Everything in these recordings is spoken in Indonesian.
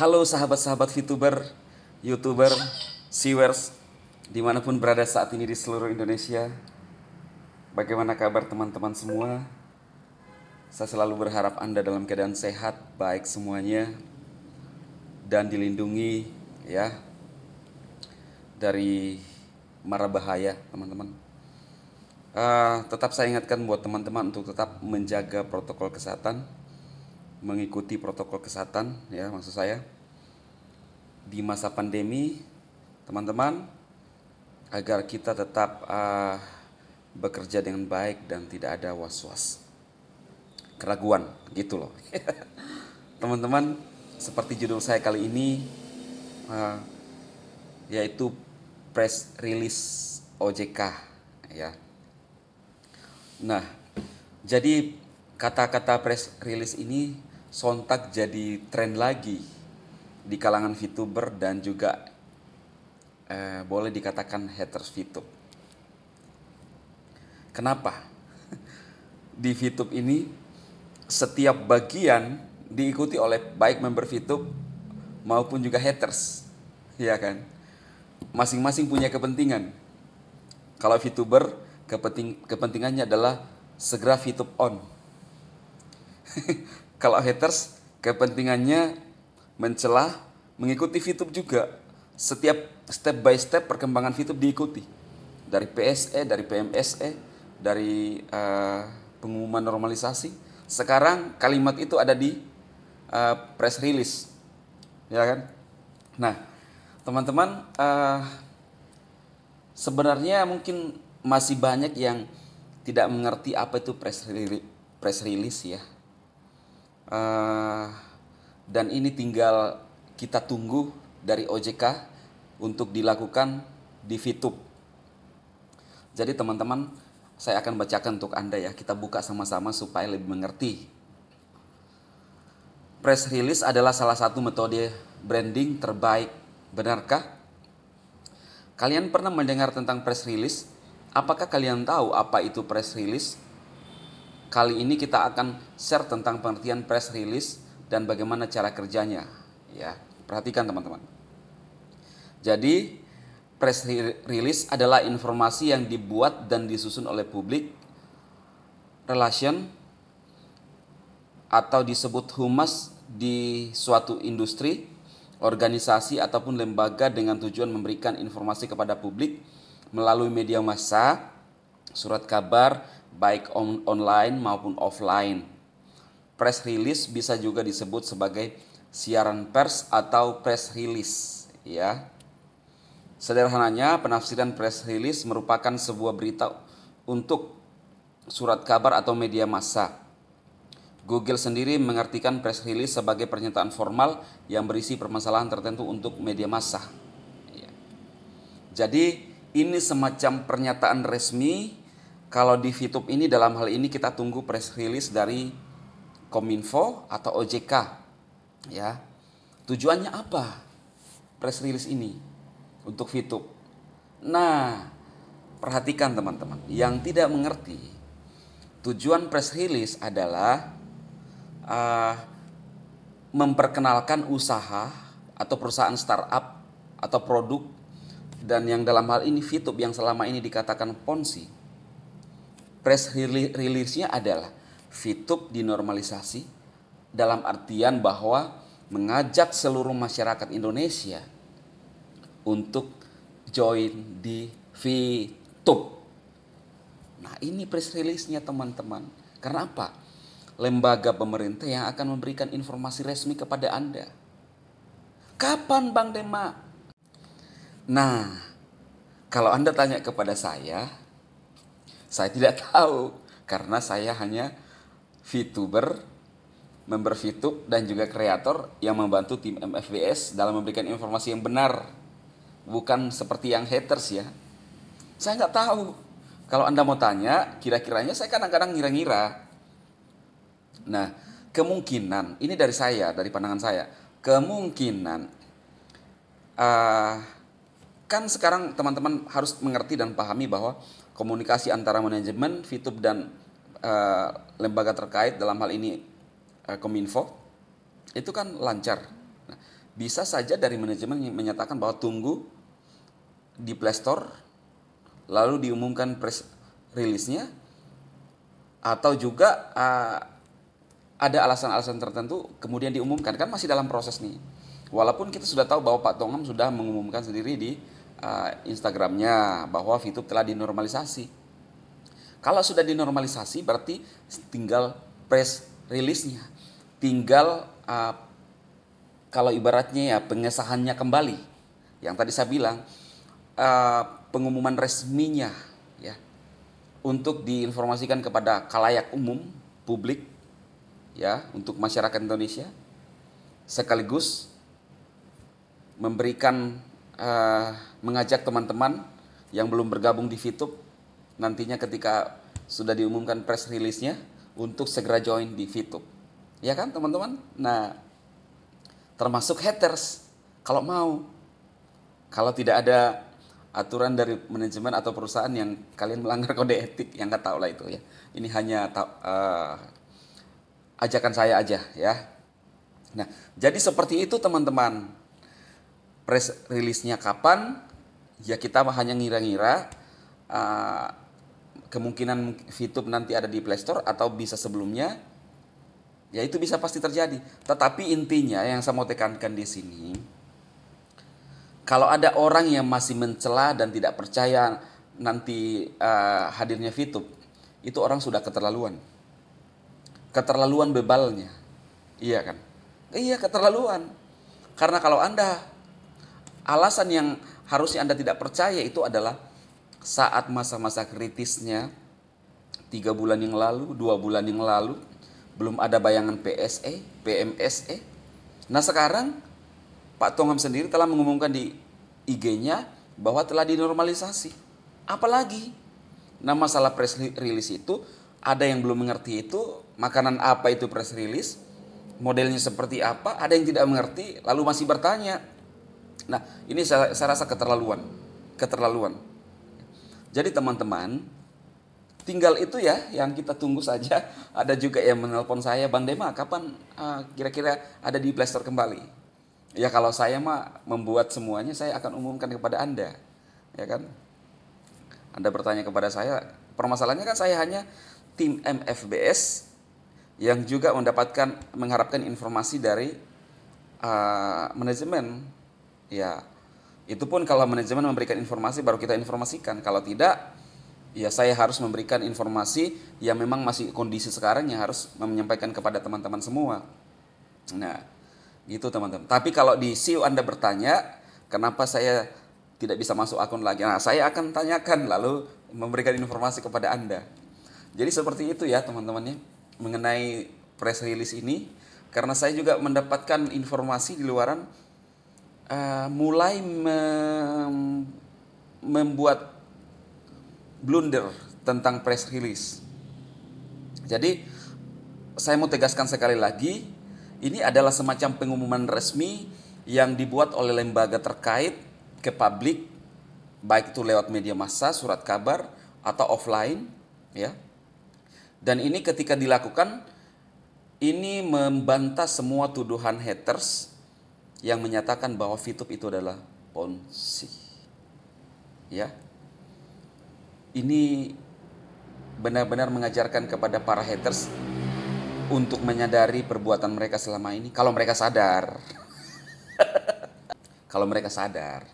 Halo sahabat-sahabat VTuber, YouTuber, Seawers, dimanapun berada saat ini di seluruh Indonesia. Bagaimana kabar teman-teman semua? Saya selalu berharap Anda dalam keadaan sehat, baik semuanya, dan dilindungi ya dari mara bahaya teman-teman. Uh, tetap saya ingatkan buat teman-teman untuk tetap menjaga protokol kesehatan mengikuti protokol kesehatan ya maksud saya di masa pandemi teman-teman agar kita tetap uh, bekerja dengan baik dan tidak ada was-was keraguan gitu loh teman-teman seperti judul saya kali ini uh, yaitu press release OJK ya nah jadi kata-kata press release ini sontak jadi tren lagi di kalangan VTuber dan juga eh, boleh dikatakan haters VTub. Kenapa? Di VTub ini setiap bagian diikuti oleh baik member VTub maupun juga haters. Iya kan? Masing-masing punya kepentingan. Kalau VTuber kepenting kepentingannya adalah segera VTub on. kalau haters kepentingannya mencelah mengikuti VTube juga setiap step by step perkembangan VTube diikuti dari PSE dari PMSE dari uh, pengumuman normalisasi sekarang kalimat itu ada di uh, press release ya kan nah teman-teman uh, sebenarnya mungkin masih banyak yang tidak mengerti apa itu press release press release ya Uh, dan ini tinggal kita tunggu dari OJK untuk dilakukan di Fitup. Jadi teman-teman, saya akan bacakan untuk Anda ya. Kita buka sama-sama supaya lebih mengerti. Press release adalah salah satu metode branding terbaik. Benarkah? Kalian pernah mendengar tentang press release? Apakah kalian tahu apa itu press release? Kali ini kita akan share tentang pengertian press release dan bagaimana cara kerjanya. Ya, perhatikan teman-teman. Jadi, press release adalah informasi yang dibuat dan disusun oleh publik relation atau disebut humas di suatu industri, organisasi ataupun lembaga dengan tujuan memberikan informasi kepada publik melalui media massa, surat kabar, baik on online maupun offline. Press release bisa juga disebut sebagai siaran pers atau press release, ya. Sederhananya, penafsiran press release merupakan sebuah berita untuk surat kabar atau media massa. Google sendiri mengartikan press release sebagai pernyataan formal yang berisi permasalahan tertentu untuk media massa. Ya. Jadi, ini semacam pernyataan resmi kalau di Vtube ini dalam hal ini kita tunggu press release dari Kominfo atau OJK ya. Tujuannya apa press release ini untuk Vtube? Nah, perhatikan teman-teman yang tidak mengerti tujuan press release adalah uh, memperkenalkan usaha atau perusahaan startup atau produk dan yang dalam hal ini Vtube yang selama ini dikatakan ponzi press release-nya adalah Fitup dinormalisasi dalam artian bahwa mengajak seluruh masyarakat Indonesia untuk join di Fitup. Nah ini press release-nya teman-teman. Karena apa? Lembaga pemerintah yang akan memberikan informasi resmi kepada Anda. Kapan Bang Dema? Nah, kalau Anda tanya kepada saya, saya tidak tahu karena saya hanya VTuber, member VTub dan juga kreator yang membantu tim MFBS dalam memberikan informasi yang benar. Bukan seperti yang haters ya. Saya nggak tahu. Kalau Anda mau tanya, kira-kiranya saya kadang-kadang ngira-ngira. Nah, kemungkinan, ini dari saya, dari pandangan saya, kemungkinan uh, kan sekarang teman-teman harus mengerti dan pahami bahwa komunikasi antara manajemen, Fitup dan uh, lembaga terkait dalam hal ini uh, Kominfo itu kan lancar. Nah, bisa saja dari manajemen menyatakan bahwa tunggu di Play lalu diumumkan press rilisnya atau juga uh, ada alasan-alasan tertentu kemudian diumumkan kan masih dalam proses nih. Walaupun kita sudah tahu bahwa Pak Tongam sudah mengumumkan sendiri di uh, Instagramnya bahwa Fitup telah dinormalisasi. Kalau sudah dinormalisasi berarti tinggal press rilisnya, tinggal uh, kalau ibaratnya ya pengesahannya kembali. Yang tadi saya bilang uh, pengumuman resminya ya untuk diinformasikan kepada kalayak umum publik ya untuk masyarakat Indonesia sekaligus memberikan uh, mengajak teman-teman yang belum bergabung di Fitup nantinya ketika sudah diumumkan press release-nya untuk segera join di Fitup. Ya kan teman-teman? Nah, termasuk haters kalau mau. Kalau tidak ada aturan dari manajemen atau perusahaan yang kalian melanggar kode etik yang nggak tahu lah itu ya. Ini hanya uh, ajakan saya aja ya. Nah, jadi seperti itu teman-teman press rilisnya kapan ya kita hanya ngira-ngira uh, kemungkinan Fitup nanti ada di Play Store atau bisa sebelumnya ya itu bisa pasti terjadi tetapi intinya yang saya mau tekankan di sini kalau ada orang yang masih mencela dan tidak percaya nanti uh, hadirnya Fitup, itu orang sudah keterlaluan keterlaluan bebalnya iya kan iya keterlaluan karena kalau anda alasan yang harusnya Anda tidak percaya itu adalah saat masa-masa kritisnya tiga bulan yang lalu, dua bulan yang lalu, belum ada bayangan PSE, PMSE. Nah sekarang Pak Tongam sendiri telah mengumumkan di IG-nya bahwa telah dinormalisasi. Apalagi, nah masalah press release itu ada yang belum mengerti itu makanan apa itu press release, modelnya seperti apa, ada yang tidak mengerti lalu masih bertanya Nah, ini saya, saya rasa keterlaluan, keterlaluan. Jadi teman-teman, tinggal itu ya yang kita tunggu saja. Ada juga yang menelpon saya, Bang Dema, kapan ah, kira-kira uh, ada di Blaster kembali? Ya kalau saya mah membuat semuanya, saya akan umumkan kepada Anda. Ya kan? Anda bertanya kepada saya, permasalahannya kan saya hanya tim MFBS yang juga mendapatkan mengharapkan informasi dari uh, manajemen ya itu pun kalau manajemen memberikan informasi baru kita informasikan. Kalau tidak, ya saya harus memberikan informasi yang memang masih kondisi sekarang yang harus menyampaikan kepada teman-teman semua. Nah, gitu teman-teman. Tapi kalau di CEO Anda bertanya, kenapa saya tidak bisa masuk akun lagi? Nah, saya akan tanyakan lalu memberikan informasi kepada Anda. Jadi seperti itu ya teman-teman ya mengenai press release ini karena saya juga mendapatkan informasi di luaran Eh, mulai mem membuat blunder tentang press release. Jadi saya mau tegaskan sekali lagi, ini adalah semacam pengumuman resmi yang dibuat oleh lembaga terkait ke publik baik itu lewat media massa, surat kabar atau offline ya. Dan ini ketika dilakukan ini membantah semua tuduhan haters yang menyatakan bahwa Fitup itu adalah Ponzi. Ya. Ini benar-benar mengajarkan kepada para haters untuk menyadari perbuatan mereka selama ini kalau mereka sadar. kalau mereka sadar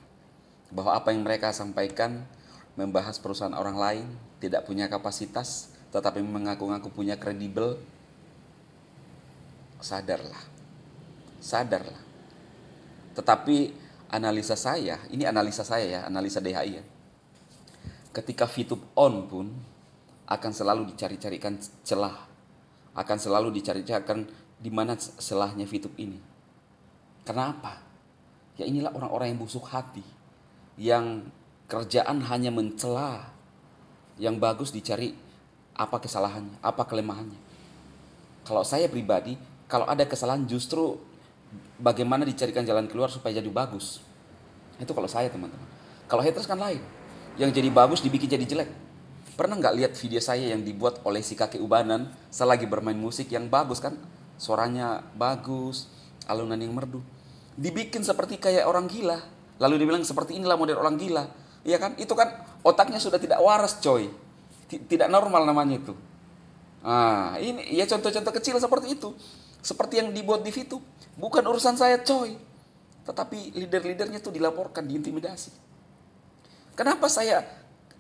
bahwa apa yang mereka sampaikan membahas perusahaan orang lain tidak punya kapasitas tetapi mengaku-ngaku punya kredibel sadarlah sadarlah tetapi analisa saya, ini analisa saya ya, analisa DHI ya. Ketika fitup on pun akan selalu dicari-carikan celah, akan selalu dicari-carikan di mana celahnya fitup ini. Kenapa? Ya inilah orang-orang yang busuk hati, yang kerjaan hanya mencela, yang bagus dicari apa kesalahannya, apa kelemahannya. Kalau saya pribadi, kalau ada kesalahan justru bagaimana dicarikan jalan keluar supaya jadi bagus. Itu kalau saya teman-teman. Kalau haters kan lain. Yang jadi bagus dibikin jadi jelek. Pernah nggak lihat video saya yang dibuat oleh si kakek ubanan? selagi bermain musik yang bagus kan? Suaranya bagus, alunan yang merdu. Dibikin seperti kayak orang gila. Lalu dibilang seperti inilah model orang gila. Iya kan? Itu kan otaknya sudah tidak waras coy. Tidak normal namanya itu. Ah, ini ya contoh-contoh kecil seperti itu. Seperti yang dibuat di situ Bukan urusan saya coy. Tetapi leader-leadernya tuh dilaporkan, diintimidasi. Kenapa saya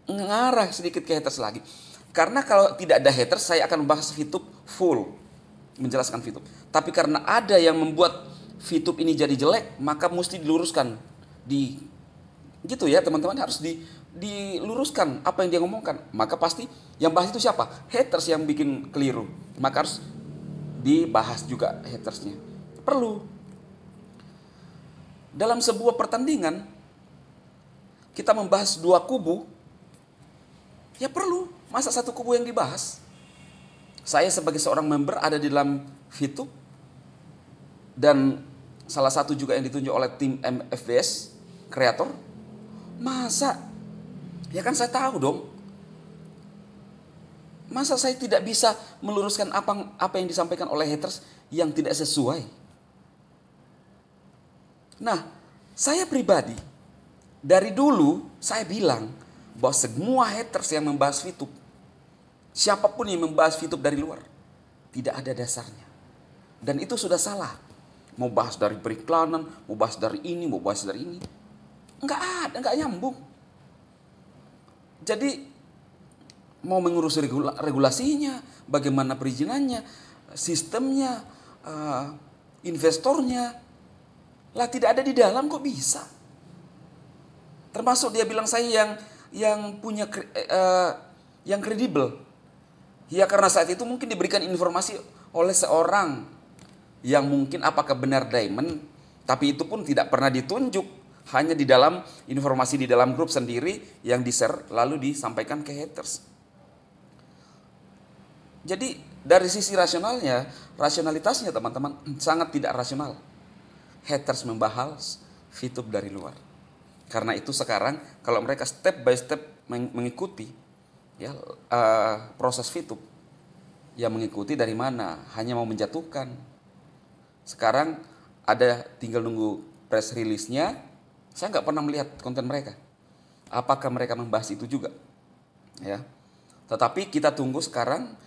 ngarah sedikit ke haters lagi? Karena kalau tidak ada haters, saya akan membahas Fitup full. Menjelaskan Fitup. Tapi karena ada yang membuat Fitup ini jadi jelek, maka mesti diluruskan. Di gitu ya teman-teman harus di diluruskan apa yang dia ngomongkan maka pasti yang bahas itu siapa haters yang bikin keliru maka harus dibahas juga hatersnya. Perlu. Dalam sebuah pertandingan, kita membahas dua kubu, ya perlu. Masa satu kubu yang dibahas? Saya sebagai seorang member ada di dalam Vitu, dan salah satu juga yang ditunjuk oleh tim MFS kreator. Masa? Ya kan saya tahu dong, Masa saya tidak bisa meluruskan apa apa yang disampaikan oleh haters yang tidak sesuai? Nah, saya pribadi dari dulu saya bilang bahwa semua haters yang membahas Fitup, siapapun yang membahas Fitup dari luar, tidak ada dasarnya. Dan itu sudah salah. Mau bahas dari periklanan, mau bahas dari ini, mau bahas dari ini. Enggak ada, enggak nyambung. Jadi mau mengurus regula regulasinya, bagaimana perizinannya, sistemnya, uh, investornya. Lah tidak ada di dalam kok bisa. Termasuk dia bilang saya yang yang punya uh, yang kredibel. Ya karena saat itu mungkin diberikan informasi oleh seorang yang mungkin apakah benar Diamond, tapi itu pun tidak pernah ditunjuk, hanya di dalam informasi di dalam grup sendiri yang di-share lalu disampaikan ke haters. Jadi dari sisi rasionalnya, rasionalitasnya teman-teman sangat tidak rasional. Haters membahas fitur dari luar. Karena itu sekarang kalau mereka step by step mengikuti ya uh, proses fitur, ya mengikuti dari mana? Hanya mau menjatuhkan. Sekarang ada tinggal nunggu press rilisnya. Saya nggak pernah melihat konten mereka. Apakah mereka membahas itu juga? Ya. Tetapi kita tunggu sekarang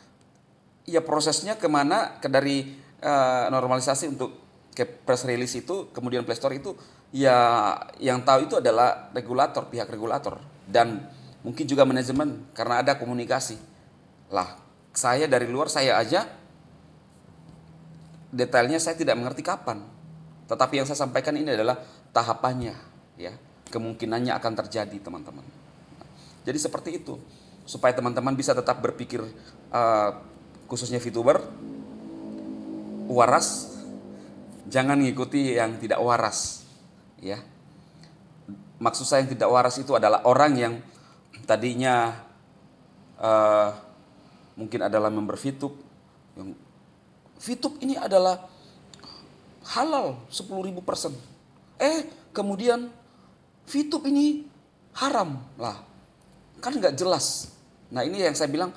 ya prosesnya kemana ke dari uh, normalisasi untuk ke press release itu kemudian playstore itu ya yang tahu itu adalah regulator pihak regulator dan mungkin juga manajemen karena ada komunikasi lah saya dari luar saya aja detailnya saya tidak mengerti kapan tetapi yang saya sampaikan ini adalah tahapannya ya kemungkinannya akan terjadi teman-teman jadi seperti itu supaya teman-teman bisa tetap berpikir uh, khususnya VTuber, waras, jangan ngikuti yang tidak waras. Ya. Maksud saya yang tidak waras itu adalah orang yang tadinya uh, mungkin adalah member fitup yang ini adalah halal 10.000 persen. Eh, kemudian fitup ini haram lah. Kan nggak jelas. Nah ini yang saya bilang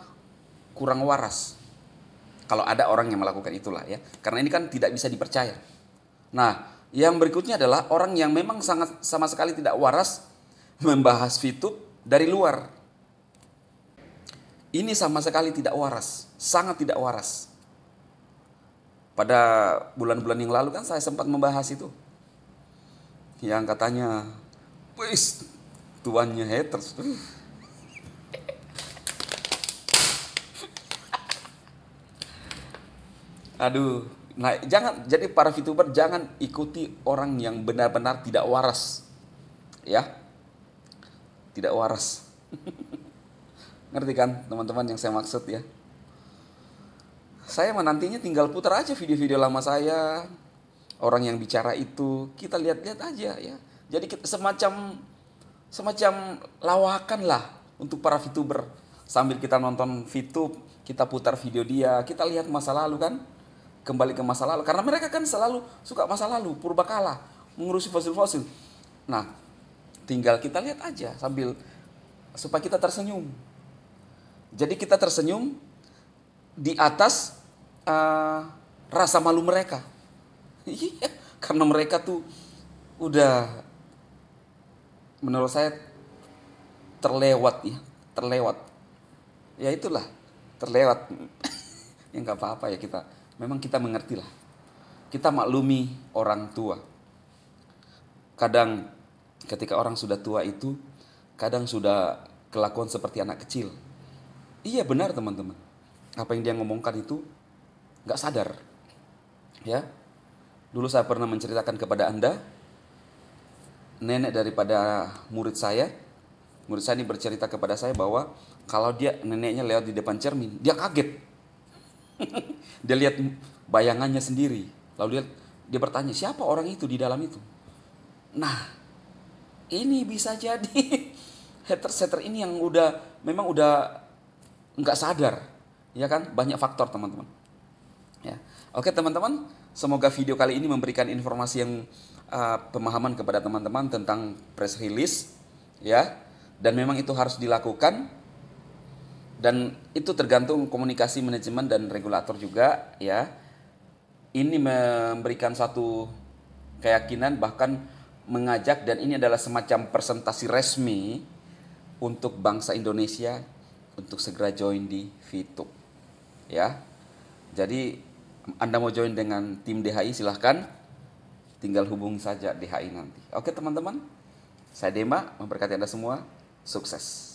kurang waras kalau ada orang yang melakukan itulah ya. Karena ini kan tidak bisa dipercaya. Nah, yang berikutnya adalah orang yang memang sangat sama sekali tidak waras membahas fitur dari luar. Ini sama sekali tidak waras, sangat tidak waras. Pada bulan-bulan yang lalu kan saya sempat membahas itu. Yang katanya, wis tuannya haters. Aduh, nah jangan jadi para VTuber jangan ikuti orang yang benar-benar tidak waras. Ya. Tidak waras. Ngerti kan teman-teman yang saya maksud ya? Saya menantinya tinggal putar aja video-video lama saya. Orang yang bicara itu kita lihat-lihat aja ya. Jadi kita semacam semacam lawakan lah untuk para VTuber. Sambil kita nonton VTube, kita putar video dia, kita lihat masa lalu kan kembali ke masa lalu karena mereka kan selalu suka masa lalu purbakala mengurusi fosil-fosil. Nah, tinggal kita lihat aja sambil supaya kita tersenyum. Jadi kita tersenyum di atas uh, rasa malu mereka. Iya, karena mereka tuh udah menurut saya terlewat ya, terlewat. Ya itulah, terlewat. ya nggak apa-apa ya kita memang kita mengerti lah, Kita maklumi orang tua. Kadang ketika orang sudah tua itu, kadang sudah kelakuan seperti anak kecil. Iya benar teman-teman. Apa yang dia ngomongkan itu nggak sadar. Ya. Dulu saya pernah menceritakan kepada Anda nenek daripada murid saya murid saya ini bercerita kepada saya bahwa kalau dia neneknya lewat di depan cermin, dia kaget. dia lihat bayangannya sendiri. Lalu dia, dia bertanya, siapa orang itu di dalam itu? Nah, ini bisa jadi hater setter ini yang udah memang udah nggak sadar, ya kan? Banyak faktor teman-teman. Ya, oke teman-teman, semoga video kali ini memberikan informasi yang uh, pemahaman kepada teman-teman tentang press release, ya. Dan memang itu harus dilakukan dan itu tergantung komunikasi manajemen dan regulator juga ya ini memberikan satu keyakinan bahkan mengajak dan ini adalah semacam presentasi resmi untuk bangsa Indonesia untuk segera join di Vito ya jadi anda mau join dengan tim DHI silahkan tinggal hubung saja DHI nanti oke teman-teman saya Dema memberkati anda semua sukses